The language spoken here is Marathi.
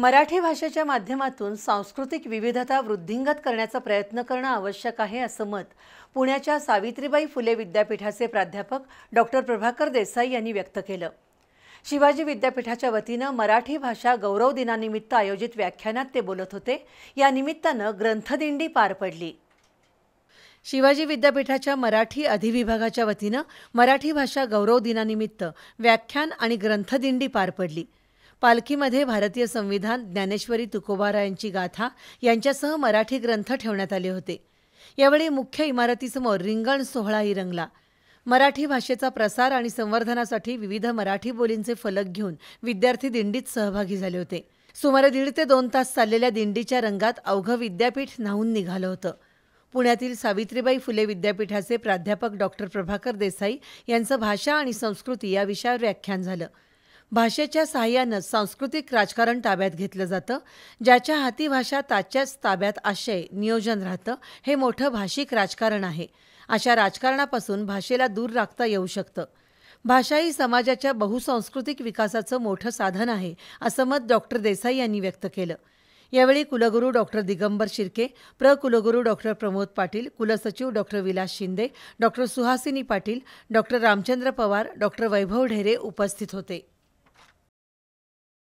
मराठी भाषेच्या माध्यमातून सांस्कृतिक विविधता वृद्धिंगत करण्याचा प्रयत्न करणं आवश्यक आहे असं मत पुण्याच्या सावित्रीबाई फुले विद्यापीठाचे प्राध्यापक डॉक्टर प्रभाकर देसाई यांनी व्यक्त केलं शिवाजी विद्यापीठाच्या वतीनं मराठी भाषा गौरव दिनानिमित्त आयोजित व्याख्यानात ते बोलत होते या निमित्तानं ग्रंथदिंडी पार पडली शिवाजी विद्यापीठाच्या मराठी अधिविभागाच्या वतीनं मराठी भाषा गौरव दिनानिमित्त व्याख्यान आणि ग्रंथदिंडी पार पडली पालखीमध्ये भारतीय संविधान ज्ञानेश्वरी तुकोबारायांची गाथा यांच्यासह मराठी ग्रंथ ठेवण्यात आले होते यावेळी मुख्य इमारतीसमोर रिंगण सोहळाही रंगला मराठी भाषेचा प्रसार आणि संवर्धनासाठी विविध मराठी बोलींचे फलक घेऊन विद्यार्थी दिंडीत सहभागी झाले होते सुमारे दीड ते दोन तास चाललेल्या दिंडीच्या रंगात अवघं विद्यापीठ न्हावून निघालं होतं पुण्यातील सावित्रीबाई फुले विद्यापीठाचे प्राध्यापक डॉक्टर प्रभाकर देसाई यांचं भाषा आणि संस्कृती या विषयावर व्याख्यान झालं भाषेच्या साहाय्यानं सांस्कृतिक राजकारण ताब्यात घेतलं जातं ज्याच्या हाती भाषा ताच्याच ताब्यात आशय नियोजन राहतं हे मोठं भाषिक राजकारण आहे अशा राजकारणापासून भाषेला दूर राखता येऊ शकतं भाषा ही समाजाच्या बहुसांस्कृतिक विकासाचं मोठं साधन आहे असं मत डॉक्टर देसाई यांनी व्यक्त केलं यावेळी कुलगुरू डॉक्टर दिगंबर शिर्के प्र कुलगुरू डॉक्टर प्रमोद पाटील कुलसचिव doctor Vilas Shinde doctor Suhasini Patil doctor Ramchandra Pawar doctor Vaibhav Dhere उपस्थित होते